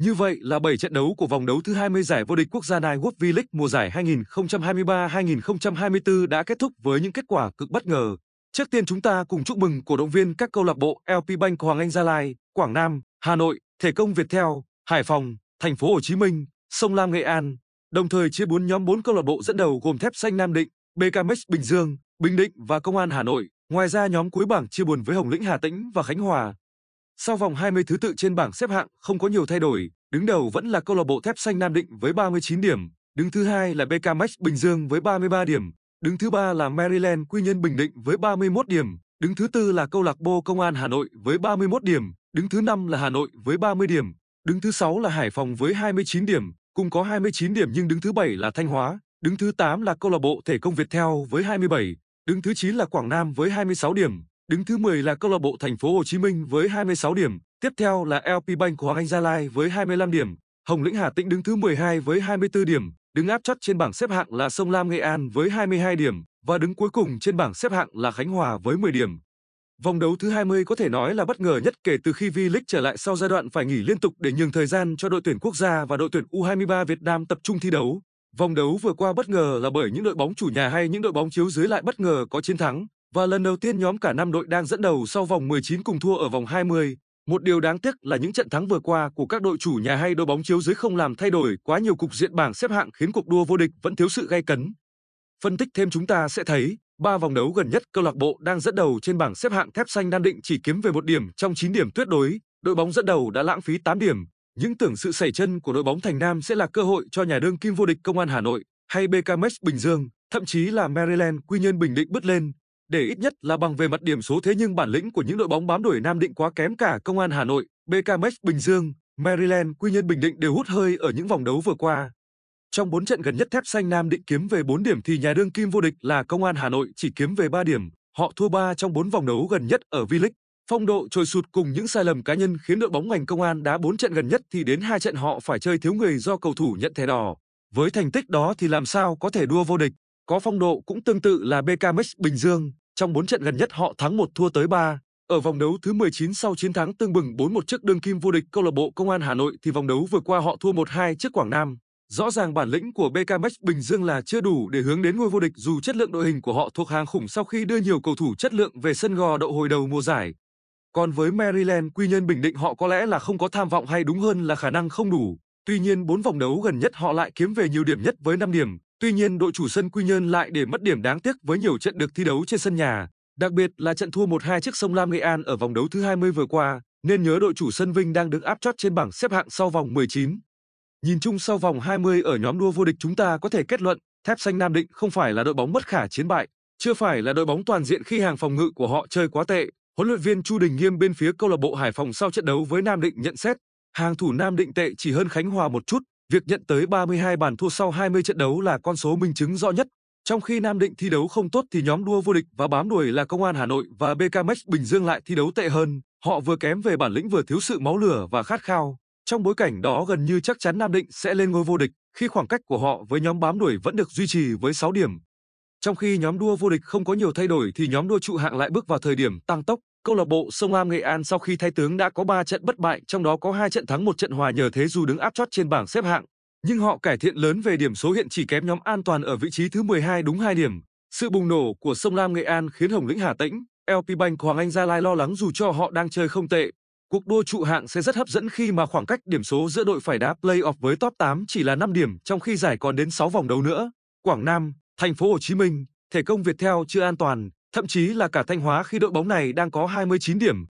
Như vậy là 7 trận đấu của vòng đấu thứ 20 giải vô địch quốc gia Nai World V-League mùa giải 2023-2024 đã kết thúc với những kết quả cực bất ngờ. Trước tiên chúng ta cùng chúc mừng cổ động viên các câu lạc bộ LP Bank Hoàng Anh Gia Lai, Quảng Nam, Hà Nội, Thể công Việt Theo, Hải Phòng, Thành phố Hồ Chí Minh, Sông Lam Nghệ An. Đồng thời chia bốn nhóm 4 câu lạc bộ dẫn đầu gồm Thép Xanh Nam Định, BKMX Bình Dương, Bình Định và Công an Hà Nội. Ngoài ra nhóm cuối bảng chia buồn với Hồng Lĩnh Hà Tĩnh và Khánh Hòa. Sau vòng 20 thứ tự trên bảng xếp hạng không có nhiều thay đổi, Đứng đầu vẫn là câu lạc bộ Thép Xanh Nam Định với 39 điểm, đứng thứ hai là BK Bình Dương với 33 điểm, đứng thứ ba là Maryland Quy Nhân Bình Định với 31 điểm, đứng thứ tư là câu lạc bộ Công an Hà Nội với 31 điểm, đứng thứ năm là Hà Nội với 30 điểm, đứng thứ sáu là Hải Phòng với 29 điểm, cùng có 29 điểm nhưng đứng thứ bảy là Thanh Hóa, đứng thứ 8 là câu lạc bộ Thể công Việt Theo với 27, đứng thứ 9 là Quảng Nam với 26 điểm, đứng thứ 10 là câu lạc bộ Thành phố Hồ Chí Minh với 26 điểm, Tiếp theo là LP Bank của Hoàng Anh Gia Lai với 25 điểm, Hồng Lĩnh Hà Tĩnh đứng thứ 12 với 24 điểm, đứng áp chót trên bảng xếp hạng là Sông Lam Nghệ An với 22 điểm và đứng cuối cùng trên bảng xếp hạng là Khánh Hòa với 10 điểm. Vòng đấu thứ 20 có thể nói là bất ngờ nhất kể từ khi V-League trở lại sau giai đoạn phải nghỉ liên tục để nhường thời gian cho đội tuyển quốc gia và đội tuyển U23 Việt Nam tập trung thi đấu. Vòng đấu vừa qua bất ngờ là bởi những đội bóng chủ nhà hay những đội bóng chiếu dưới lại bất ngờ có chiến thắng và lần đầu tiên nhóm cả năm đội đang dẫn đầu sau vòng 19 cùng thua ở vòng 20. Một điều đáng tiếc là những trận thắng vừa qua của các đội chủ nhà hay đội bóng chiếu dưới không làm thay đổi quá nhiều cục diện bảng xếp hạng khiến cuộc đua vô địch vẫn thiếu sự gay cấn. Phân tích thêm chúng ta sẽ thấy, ba vòng đấu gần nhất câu lạc bộ đang dẫn đầu trên bảng xếp hạng thép xanh Nam Định chỉ kiếm về một điểm trong 9 điểm tuyệt đối, đội bóng dẫn đầu đã lãng phí 8 điểm. Những tưởng sự sẩy chân của đội bóng Thành Nam sẽ là cơ hội cho nhà đương kim vô địch Công an Hà Nội hay BKMX Bình Dương, thậm chí là Maryland Quy Nhơn Bình Định bứt lên, để ít nhất là bằng về mặt điểm số thế nhưng bản lĩnh của những đội bóng bám đuổi Nam Định quá kém cả Công an Hà Nội, BKMX Bình Dương, Maryland, Quy Nhơn Bình Định đều hút hơi ở những vòng đấu vừa qua. Trong 4 trận gần nhất thép xanh Nam Định kiếm về 4 điểm thì nhà đương kim vô địch là Công an Hà Nội chỉ kiếm về 3 điểm, họ thua 3 trong 4 vòng đấu gần nhất ở V-League. Phong độ trồi sụt cùng những sai lầm cá nhân khiến đội bóng ngành công an đá 4 trận gần nhất thì đến 2 trận họ phải chơi thiếu người do cầu thủ nhận thẻ đỏ. Với thành tích đó thì làm sao có thể đua vô địch? Có phong độ cũng tương tự là BKMX Bình Dương. Trong 4 trận gần nhất họ thắng 1 thua tới 3. Ở vòng đấu thứ 19 sau chiến thắng tương bừng 4-1 trước đương kim vô địch câu lạc bộ Công an Hà Nội thì vòng đấu vừa qua họ thua 1-2 trước Quảng Nam. Rõ ràng bản lĩnh của BKM Bình Dương là chưa đủ để hướng đến ngôi vô địch dù chất lượng đội hình của họ thuộc hàng khủng sau khi đưa nhiều cầu thủ chất lượng về sân gò đậu hồi đầu mùa giải. Còn với Maryland, Quy Nhơn Bình Định họ có lẽ là không có tham vọng hay đúng hơn là khả năng không đủ. Tuy nhiên 4 vòng đấu gần nhất họ lại kiếm về nhiều điểm nhất với 5 điểm, Tuy nhiên đội chủ sân Quy Nhơn lại để mất điểm đáng tiếc với nhiều trận được thi đấu trên sân nhà, đặc biệt là trận thua 1-2 trước Sông Lam Nghệ An ở vòng đấu thứ 20 vừa qua, nên nhớ đội chủ sân Vinh đang đứng áp chót trên bảng xếp hạng sau vòng 19. Nhìn chung sau vòng 20 ở nhóm đua vô địch chúng ta có thể kết luận, Thép Xanh Nam Định không phải là đội bóng bất khả chiến bại, chưa phải là đội bóng toàn diện khi hàng phòng ngự của họ chơi quá tệ. Huấn luyện viên Chu Đình Nghiêm bên phía câu lạc bộ Hải Phòng sau trận đấu với Nam Định nhận xét, hàng thủ Nam Định tệ chỉ hơn Khánh Hòa một chút, Việc nhận tới 32 bàn thua sau 20 trận đấu là con số minh chứng rõ nhất. Trong khi Nam Định thi đấu không tốt thì nhóm đua vô địch và bám đuổi là Công an Hà Nội và BKMX Bình Dương lại thi đấu tệ hơn. Họ vừa kém về bản lĩnh vừa thiếu sự máu lửa và khát khao. Trong bối cảnh đó gần như chắc chắn Nam Định sẽ lên ngôi vô địch khi khoảng cách của họ với nhóm bám đuổi vẫn được duy trì với 6 điểm. Trong khi nhóm đua vô địch không có nhiều thay đổi thì nhóm đua trụ hạng lại bước vào thời điểm tăng tốc câu lạc bộ Sông Lam Nghệ An sau khi thay tướng đã có 3 trận bất bại, trong đó có 2 trận thắng một trận hòa nhờ thế dù đứng áp chót trên bảng xếp hạng. Nhưng họ cải thiện lớn về điểm số hiện chỉ kém nhóm An Toàn ở vị trí thứ 12 đúng 2 điểm. Sự bùng nổ của Sông Lam Nghệ An khiến Hồng Lĩnh Hà Tĩnh, LP Bank Hoàng Anh Gia Lai lo lắng dù cho họ đang chơi không tệ. Cuộc đua trụ hạng sẽ rất hấp dẫn khi mà khoảng cách điểm số giữa đội phải đá play-off với top 8 chỉ là 5 điểm trong khi giải còn đến 6 vòng đấu nữa. Quảng Nam, Thành phố Hồ Chí Minh, thể công Việt theo chưa an toàn, thậm chí là cả Thanh Hóa khi đội bóng này đang có 29 điểm.